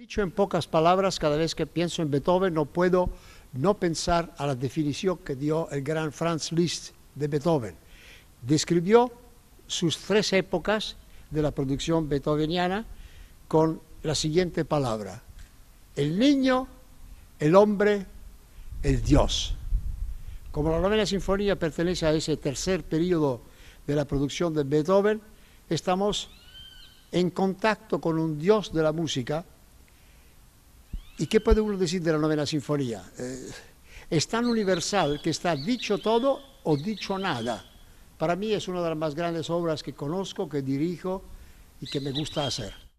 Dicho en pocas palabras, cada vez que pienso en Beethoven no puedo no pensar a la definición que dio el gran Franz Liszt de Beethoven. Describió sus tres épocas de la producción beethoveniana con la siguiente palabra, el niño, el hombre, el Dios. Como la novena sinfonía pertenece a ese tercer periodo de la producción de Beethoven, estamos en contacto con un Dios de la música ¿Y qué puede uno decir de la novena sinfonía? Eh, es tan universal que está dicho todo o dicho nada. Para mí es una de las más grandes obras que conozco, que dirijo y que me gusta hacer.